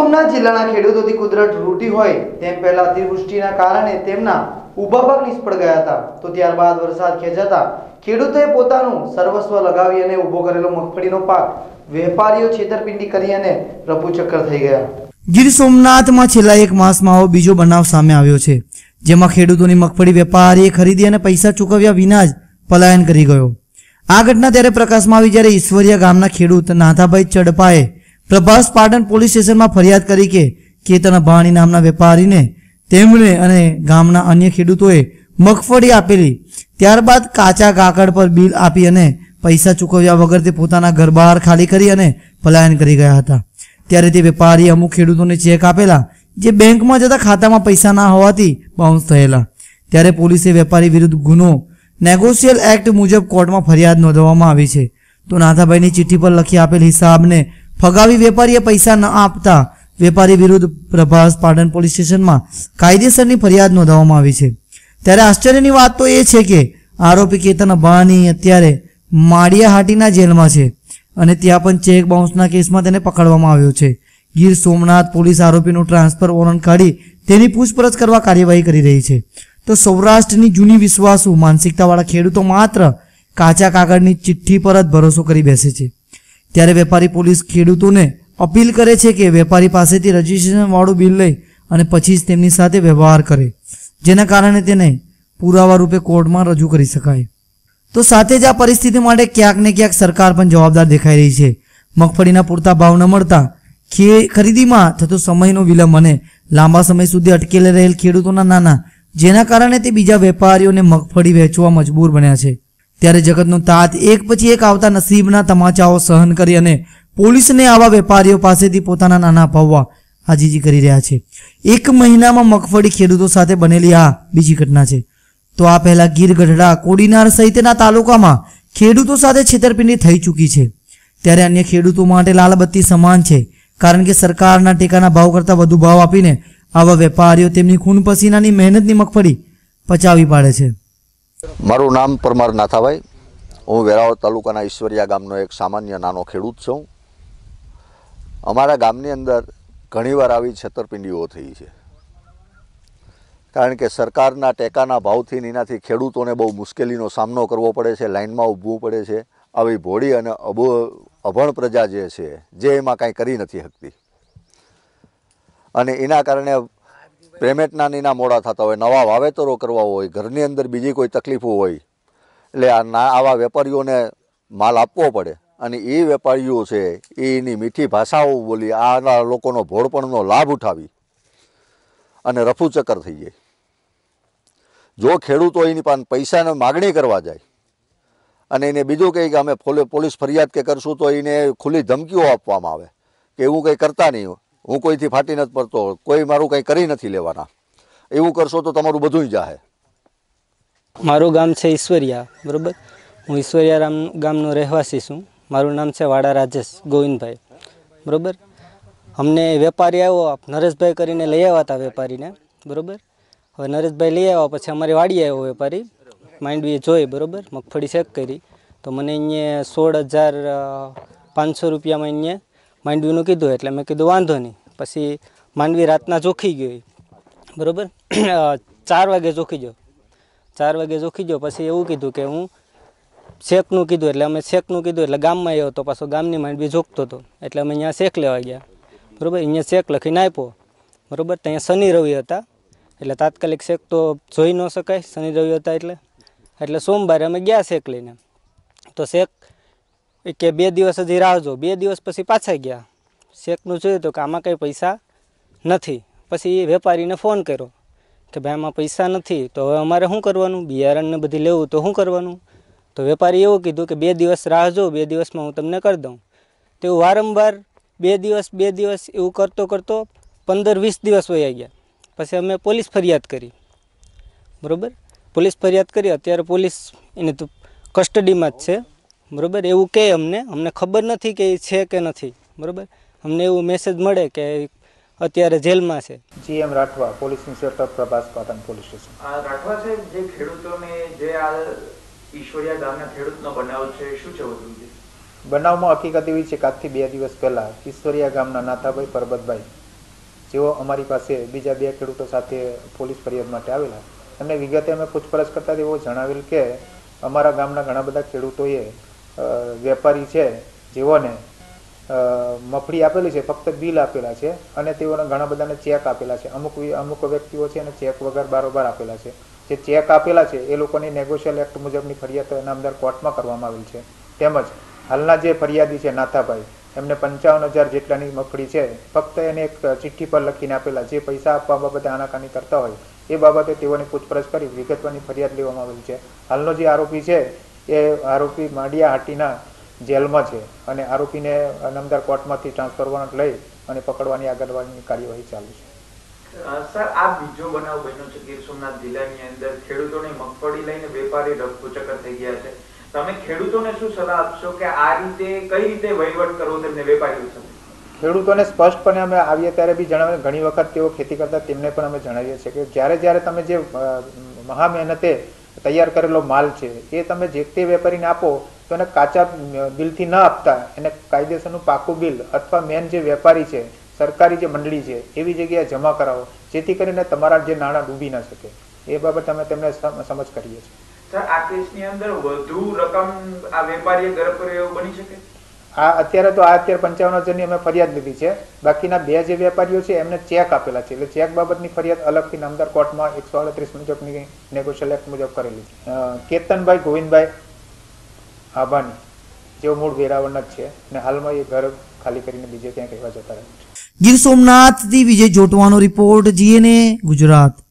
સોમનાથ જિલ્લાના ખેડૂતોથી કુદરત રૂટી હોય તેમ પહેલા અતિવૃષ્ટિના કારણે તેમના ઊભા પગ નિષ્ફળ ગયા હતા તો ત્યારબાદ વરસાદ ખેંચાતા ખેડૂતોએ પોતાનું સર્વસ્વ લગાવી અને ઊભો કરેલો મગફળીનો પાક વેપારીઓ છેતરપિંડી કરી અને રફુચક્કર થઈ ગયા ગીર સોમનાથમાં છેલ્લા એક માસમાં આવો બીજો બનાવ સામે આવ્યો છે જેમાં ખેડૂતોની મગફળી વેપારીએ ખરીદી અને પૈસા ચૂકવ્યા વિના જ પલાયન કરી ગયો આ ઘટના ત્યારે પ્રકાશમાં આવી જ્યારે ઈશ્વરિયા ગામના ખેડૂત નાથાભાઈ ચડપાએ પ્રભાસ પાટણ પોલીસ સ્ટેશનમાં ફરિયાદ કરી કે કેતન અભાણી નામના વેપારીને તેમણે અને ગામના અન્ય ખેડૂતોએ મગફળી આપેલી ત્યારબાદ કાચા કાકડ પર બિલ આપી અને પૈસા ચૂકવ્યા વગર તે પોતાના ઘર બહાર ખાલી કરી અને પલાયન કરી ગયા હતા ત્યારે તે વેપારીએ અમુક ખેડૂતોને ચેક આપેલા જે બેંકમાં જતા ખાતામાં પૈસા ના હોવાથી બાઉન્સ થયેલા ત્યારે પોલીસે વેપારી વિરુદ્ધ ગુનો નેગોશિયલ એક્ટ મુજબ કોર્ટમાં ફરિયાદ નોંધવામાં આવી છે તો નાથાભાઈની ચિઠ્ઠી પર લખી આપેલ હિસાબને ફગાવી વેપારીએ પૈસા ન આપતા વેપારી વિરુદ્ધ પ્રભાસ પાટણ પોલીસ સ્ટેશનમાં કાયદેસરની ફરિયાદ નોંધાવવામાં આવી છે ત્યારે આશ્ચર્યની વાત તો એ છે કે આરોપી કેતન અંબાણી અત્યારે માળિયાહાટીના જેલમાં છે અને ત્યાં પણ ચેક બાઉન્સના કેસમાં તેને પકડવામાં આવ્યો છે ગીર સોમનાથ પોલીસ આરોપીનું ટ્રાન્સફર વોરંટ કાઢી તેની પૂછપરછ કરવા કાર્યવાહી કરી રહી છે તો સૌરાષ્ટ્રની જૂની વિશ્વાસુ માનસિકતાવાળા ખેડૂતો માત્ર કાચા કાગળની ચિઠ્ઠી પર જ ભરોસો કરી બેસે છે ત્યારે વેપારી પોલીસ ખેડૂતોને અપીલ કરે છે કે વેપારી પાસેથી રજિસ્ટ્રેશનવાળું બિલ લઈ અને પછી જ તેમની સાથે વ્યવહાર કરે જેના કારણે તેને પુરાવા રૂપે કોર્ટમાં રજૂ કરી શકાય તો સાથે જ આ પરિસ્થિતિ માટે ક્યાંક ને ક્યાંક સરકાર પણ જવાબદાર દેખાઈ રહી છે મગફળીના પૂરતા ભાવ ન મળતા ખરીદીમાં થતો સમયનો વિલંબ અને લાંબા સમય સુધી અટકેલા રહેલ ખેડૂતોના નાના જેના કારણે તે બીજા વેપારીઓને મગફળી વેચવા મજબૂર બન્યા છે ત્યારે જગતનો તાત એક પછી એક આવતા નસીબના તમાચાઓ સહન કરી અને પોલીસને આવા વેપારીઓ પાસેથી પોતાના નાના અપાવવા હાજીજી કરી રહ્યા છે એક મહિનામાં મગફળી ખેડૂતો સાથે બનેલી આ બીજી ઘટના છે તો આ પહેલા ગીર ગઢડા કોડીનાર સહિતના તાલુકામાં ખેડૂતો સાથે છેતરપિંડી થઈ ચૂકી છે ત્યારે અન્ય ખેડૂતો માટે લાલબત્તી સમાન છે કારણ કે સરકારના ટેકાના ભાવ કરતાં વધુ ભાવ આપીને આવા વેપારીઓ તેમની ખૂન પસીનાની મહેનતની મગફળી પચાવી પાડે છે મારું નામ પરમાર નાથાભાઈ હું વેરાવળ તાલુકાના ઈશ્વરિયા ગામનો એક સામાન્ય નાનો ખેડૂત છું અમારા ગામની અંદર ઘણીવાર આવી છેતરપિંડીઓ થઈ છે કારણ કે સરકારના ટેકાના ભાવથી એનાથી ખેડૂતોને બહુ મુશ્કેલીનો સામનો કરવો પડે છે લાઇનમાં ઊભવું પડે છે આવી ભોળી અને અબો અભણ પ્રજા જે છે જે એમાં કાંઈ કરી નથી શકતી અને એના કારણે પેમેન્ટ નાનીના મોડા થતા હોય નવા વાવેતરો કરવા હોય ઘરની અંદર બીજી કોઈ તકલીફો હોય એટલે આ ના આવા વેપારીઓને માલ આપવો પડે અને એ વેપારીઓ છે એની મીઠી ભાષાઓ બોલી આના લોકોનો ભોળપણનો લાભ ઉઠાવી અને રફુચક્કર થઈ જાય જો ખેડૂતો એની પાસે પૈસાની માગણી કરવા જાય અને એને બીજું કંઈ કે અમે પોલીસ ફરિયાદ કે કરશું તો એને ખુલ્લી ધમકીઓ આપવામાં આવે કે એવું કંઈ કરતા નહીં હોય હું કોઈથી ફાટી નથી પડતો કોઈ મારું કંઈ કરી નથી લેવાના એવું કરશો તો તમારું બધું જાહે મારું ગામ છે ઈશ્વરિયા બરાબર હું ઈશ્વરિયા રામ ગામનો રહેવાસી છું મારું નામ છે વાડા રાજેશ ગોવિંદભાઈ બરાબર અમને વેપારી આવ્યો નરેશભાઈ કરીને લઈ આવ્યા હતા વેપારીને બરાબર હવે નરેશભાઈ લઈ આવ્યા પછી અમારી વાડી આવ્યો વેપારી માંડવીએ જોઈ બરાબર મગફળી ચેક કરી તો મને અહીંયા સોળ હજાર પાંચસો રૂપિયામાં અહીંયા માંડવીનું કીધું એટલે મેં કીધું વાંધો નહીં પછી માંડવી રાતના ચોખી ગયો બરાબર ચાર વાગે ચોખી ગયો ચાર વાગે ચોખી ગયો પછી એવું કીધું કે હું શેકનું કીધું એટલે અમે શેકનું કીધું એટલે ગામમાં આવ્યો હતો પાછો ગામની માંડવી જોખતો હતો એટલે અમે અહીંયા શેક લેવા ગયા બરાબર અહીંયા શેક લખીને આપ્યો બરાબર ત્યાં શનિ રવિ હતા એટલે તાત્કાલિક શેક તો જોઈ ન શકાય શનિ રવિ હતા એટલે એટલે સોમવારે અમે ગયા શેક લઈને તો શેક કે બે દિવસ હજી રાહજો બે દિવસ પછી પાછા ગયા શેકનું જોયું તો કે આમાં કંઈ પૈસા નથી પછી એ વેપારીને ફોન કર્યો કે ભાઈ આમાં પૈસા નથી તો હવે અમારે શું કરવાનું બિયારણને બધી લેવું તો શું કરવાનું તો વેપારી એવું કીધું કે બે દિવસ રાહ જો બે દિવસમાં હું તમને કરી દઉં તો વારંવાર બે દિવસ બે દિવસ એવું કરતો કરતો પંદર વીસ દિવસ વયા ગયા પછી અમે પોલીસ ફરિયાદ કરી બરાબર પોલીસ ફરિયાદ કરી અત્યારે પોલીસ એને તો કસ્ટડીમાં જ છે બરાબર એવું કહે અમને અમને ખબર નથી કે એ છે કે નથી બરાબર અમને એવું મેસેજ મળે કે અત્યારે જેલમાં છે GM Rathwa police inspector Prabhas Patan police station આ રાઠવા છે જે ખેડૂતોને જે આ ઈશ્વરિયા ગામના ખેડૂતનો બનાવ છે શું છે વધુ બનાવમાં હકીકત એવી છે કે આજથી બે દિવસ પહેલા ઈશ્વરિયા ગામના નાથાભાઈ પરબતભાઈ જેઓ અમારી પાસે બીજા બે ખેડૂતો સાથે પોલીસ ફરિયાદ માટે આવેલા એમને વિગતે અમે પૂછપરછ કરતા તેઓ જણાવેલ કે અમારા ગામના ઘણા બધા ખેડૂતોએ વેપારી છે જેઓને મફળી આપેલી છે ફક્ત બિલ આપેલા છે અને તેઓને ઘણા બધાને ચેક આપેલા છે અમુક અમુક વ્યક્તિઓ છે અને ચેક વગર બારોબાર આપેલા છે જે ચેક આપેલા છે એ લોકોની નેગોશિયલ એક્ટ મુજબની ફરિયાદ નામદાર કોર્ટમાં કરવામાં આવેલ છે તેમજ હાલના જે ફરિયાદી છે નાથાભાઈ એમને પંચાવન હજાર જેટલાની મફળી છે ફક્ત એને એક ચિઠ્ઠી પર લખીને આપેલા જે પૈસા આપવા બાબતે આનાકાની કરતા હોય એ બાબતે તેઓની પૂછપરછ કરી વિગતવાની ફરિયાદ લેવામાં આવેલ છે હાલનો જે આરોપી છે એ આરોપી માંડિયા હાટીના જેલમાં છે અને આરોપીને નામદાર કોર્ટમાંથી ટ્રાન્સફર વોરંટ લઈ અને પકડવાની આગળવાની કાર્યવાહી ચાલુ છે સર આ બીજો બનાવ બન્યો છે ગીર સોમનાથ જિલ્લાની અંદર ખેડૂતોની મગફળી લઈને વેપારી રફુચક્કર થઈ ગયા છે તમે ખેડૂતોને શું સલાહ આપશો કે આ રીતે કઈ રીતે વહીવટ કરવો તેમને વેપારીઓ સમય ખેડૂતોને સ્પષ્ટપણે અમે આવીએ ત્યારે બી જણાવીએ ઘણી વખત તેઓ ખેતી કરતા તેમને પણ અમે જણાવીએ છીએ કે જ્યારે જ્યારે તમે જે મહા મહેનતે તૈયાર કરેલો માલ છે એ તમે જે તે વેપારીને આપો તો એને કાચા બિલથી ન આપતા એને કાયદેસરનું પાકું બિલ અથવા મેન જે વેપારી છે સરકારી જે મંડળી છે એવી જગ્યાએ જમા કરાવો જેથી કરીને તમારા જે નાણાં ડૂબી ન શકે એ બાબત અમે તેમને સમજ કરીએ છીએ સર આ કેસની અંદર વધુ રકમ આ વેપારીએ ગરબ કર્યો એવું બની શકે આ અત્યારે તો આ અત્યારે પંચાવન હજારની અમે ફરિયાદ લીધી છે બાકીના બે જે વેપારીઓ છે એમને ચેક આપેલા છે એટલે ચેક બાબતની ફરિયાદ અલગથી નામદાર કોર્ટમાં એકસો અડત્રીસ મુજબની નેગોશિયલ એક્ટ મુજબ કરેલી છે કેતનભાઈ ગોવિંદભાઈ આભાની જેઓ મૂળ વેરાવળના જ છે અને હાલમાં એ ઘર ખાલી કરીને બીજે ક્યાંક રહેવા જતા રહે છે ગીર સોમનાથથી વિજય જોટવાનો રિપોર્ટ જીએનએ ગુજરાત